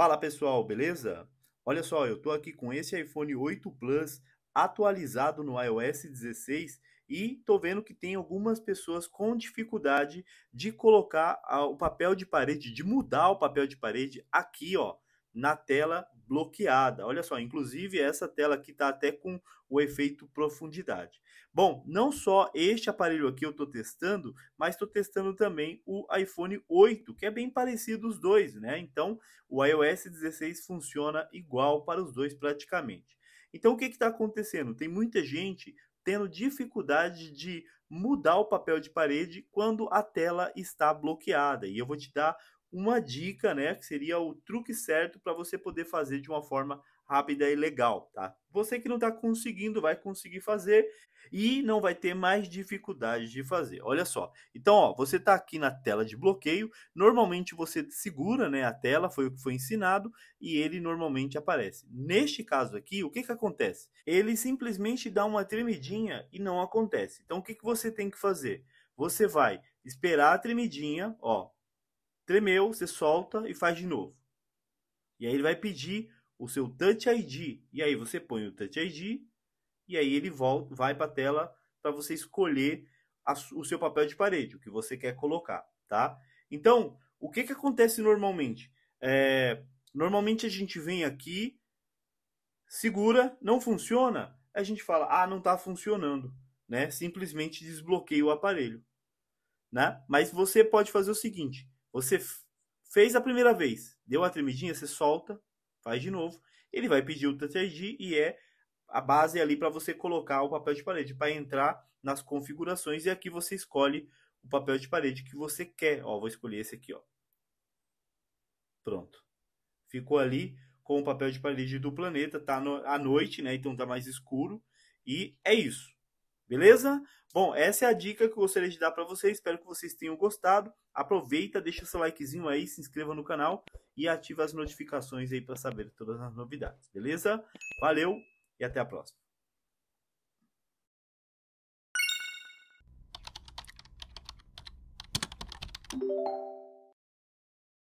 Fala pessoal, beleza? Olha só, eu estou aqui com esse iPhone 8 Plus atualizado no iOS 16 e estou vendo que tem algumas pessoas com dificuldade de colocar ah, o papel de parede, de mudar o papel de parede aqui, ó, na tela bloqueada. Olha só, inclusive essa tela aqui está até com o efeito profundidade. Bom, não só este aparelho aqui eu estou testando, mas estou testando também o iPhone 8, que é bem parecido os dois, né? Então, o iOS 16 funciona igual para os dois praticamente. Então, o que está acontecendo? Tem muita gente tendo dificuldade de mudar o papel de parede quando a tela está bloqueada. E eu vou te dar uma dica, né, que seria o truque certo para você poder fazer de uma forma rápida e legal, tá? Você que não está conseguindo vai conseguir fazer e não vai ter mais dificuldade de fazer. Olha só. Então, ó, você está aqui na tela de bloqueio. Normalmente você segura, né, a tela, foi o que foi ensinado e ele normalmente aparece. Neste caso aqui, o que que acontece? Ele simplesmente dá uma tremidinha e não acontece. Então, o que que você tem que fazer? Você vai esperar a tremidinha, ó, Tremeu, você solta e faz de novo. E aí ele vai pedir o seu Touch ID. E aí você põe o Touch ID e aí ele volta, vai para a tela para você escolher a, o seu papel de parede, o que você quer colocar, tá? Então, o que, que acontece normalmente? É, normalmente a gente vem aqui, segura, não funciona, a gente fala, ah, não está funcionando, né? Simplesmente desbloqueia o aparelho, né? Mas você pode fazer o seguinte, você fez a primeira vez, deu uma tremidinha, você solta, faz de novo. Ele vai pedir o TTG e é a base ali para você colocar o papel de parede, para entrar nas configurações e aqui você escolhe o papel de parede que você quer. Ó, vou escolher esse aqui, ó. Pronto. Ficou ali com o papel de parede do planeta, tá à noite, né? Então tá mais escuro. E é isso. Beleza? Bom, essa é a dica que eu gostaria de dar para vocês. Espero que vocês tenham gostado. Aproveita, deixa seu likezinho aí, se inscreva no canal e ativa as notificações aí para saber todas as novidades. Beleza? Valeu e até a próxima. Thank you.